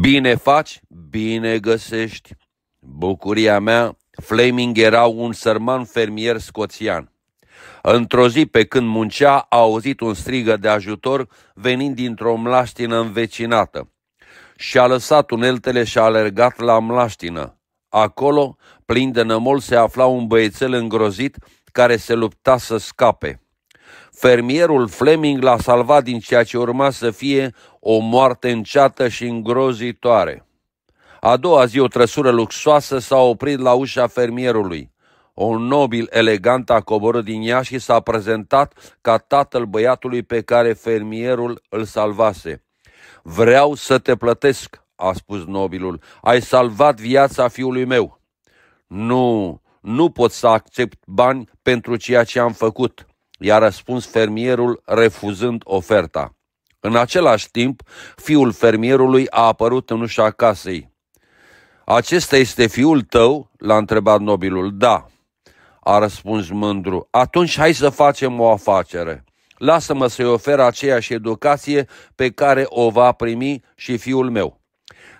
Bine faci, bine găsești. Bucuria mea, Fleming era un sărman fermier scoțian. Într-o zi, pe când muncea, a auzit un strigă de ajutor venind dintr-o mlaștină învecinată. Și-a lăsat uneltele și a alergat la mlaștină. Acolo, plin de nămol, se afla un băiețel îngrozit care se lupta să scape fermierul Fleming l-a salvat din ceea ce urma să fie o moarte înceată și îngrozitoare. A doua zi o trăsură luxoasă s-a oprit la ușa fermierului. Un nobil elegant a coborât din ea și s-a prezentat ca tatăl băiatului pe care fermierul îl salvase. Vreau să te plătesc, a spus nobilul, ai salvat viața fiului meu. Nu, nu pot să accept bani pentru ceea ce am făcut, i-a răspuns fermierul refuzând oferta. În același timp, fiul fermierului a apărut în ușa casei. Acesta este fiul tău?" l-a întrebat nobilul. Da," a răspuns mândru. Atunci hai să facem o afacere. Lasă-mă să-i ofer aceeași educație pe care o va primi și fiul meu.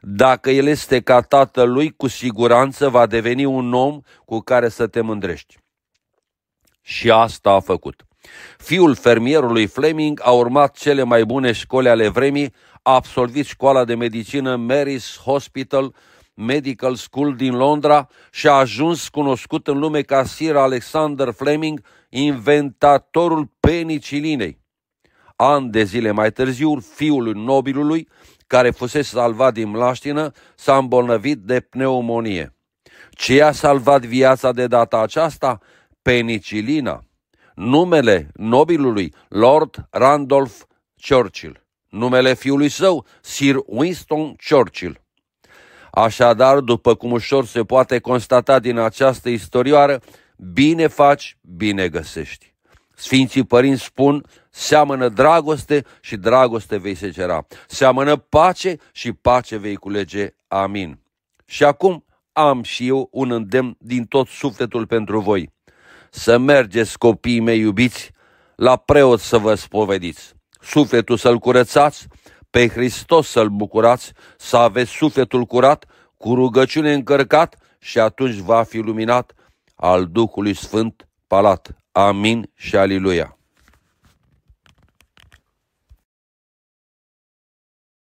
Dacă el este ca tatălui, cu siguranță va deveni un om cu care să te mândrești. Și asta a făcut. Fiul fermierului Fleming a urmat cele mai bune școli ale vremii, a absolvit școala de medicină Mary's Hospital, Medical School din Londra și a ajuns cunoscut în lume ca Sir Alexander Fleming, inventatorul penicilinei. An de zile mai târziu, fiul nobilului, care fusese salvat din mlaștină, s-a îmbolnăvit de pneumonie. Ce i-a salvat viața de data aceasta? Penicilina numele nobilului Lord Randolph Churchill, numele fiului său Sir Winston Churchill. Așadar, după cum ușor se poate constata din această istorioară, bine faci, bine găsești. Sfinții părinți spun, seamănă dragoste și dragoste vei secera. Seamănă pace și pace vei culege. Amin. Și acum am și eu un îndemn din tot sufletul pentru voi să mergeți copiii mei iubiți la preot să vă spovediți, sufletul să-l curățați, pe Hristos să-l bucurați, să aveți sufletul curat, cu rugăciune încărcat și atunci va fi luminat al Duhului Sfânt palat. Amin și aliluia.